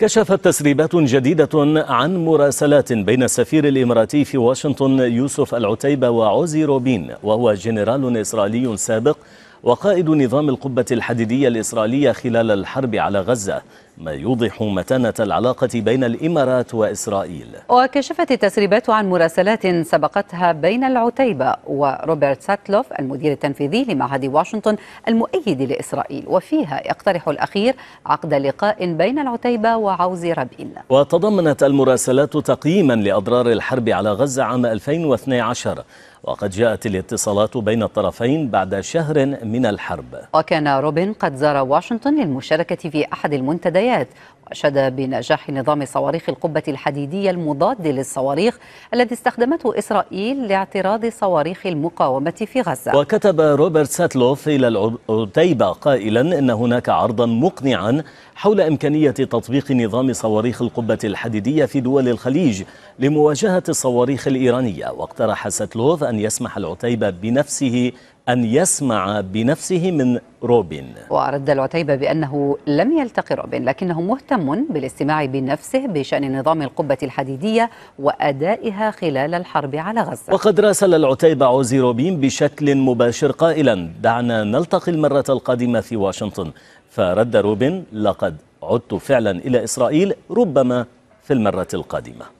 كشفت تسريبات جديدة عن مراسلات بين السفير الإماراتي في واشنطن يوسف العتيبة وعوزي روبين وهو جنرال إسرائيلي سابق وقائد نظام القبة الحديدية الإسرائيلية خلال الحرب على غزة ما يوضح متانة العلاقة بين الإمارات وإسرائيل وكشفت التسريبات عن مراسلات سبقتها بين العتيبة وروبرت ساتلوف المدير التنفيذي لمعهد واشنطن المؤيد لإسرائيل وفيها يقترح الأخير عقد لقاء بين العتيبة وعوز رابين وتضمنت المراسلات تقييما لأضرار الحرب على غزة عام 2012 وقد جاءت الاتصالات بين الطرفين بعد شهر من الحرب وكان روبن قد زار واشنطن للمشاركة في أحد المنتديات الحياة وأشاد بنجاح نظام صواريخ القبة الحديدية المضاد للصواريخ الذي استخدمته إسرائيل لاعتراض صواريخ المقاومة في غزة وكتب روبرت ساتلوف إلى العتيبة قائلا إن هناك عرضا مقنعا حول إمكانية تطبيق نظام صواريخ القبة الحديدية في دول الخليج لمواجهة الصواريخ الإيرانية واقترح ساتلوف أن يسمح العتيبة بنفسه أن يسمع بنفسه من روبن ورد العتيبة بأنه لم يلتقي روبن لكنه مهتم بالاستماع بنفسه بشأن نظام القبة الحديدية وأدائها خلال الحرب على غزة وقد راسل العتيبة عوزي روبين بشكل مباشر قائلا دعنا نلتقي المرة القادمة في واشنطن فرد روبن لقد عدت فعلا إلى إسرائيل ربما في المرة القادمة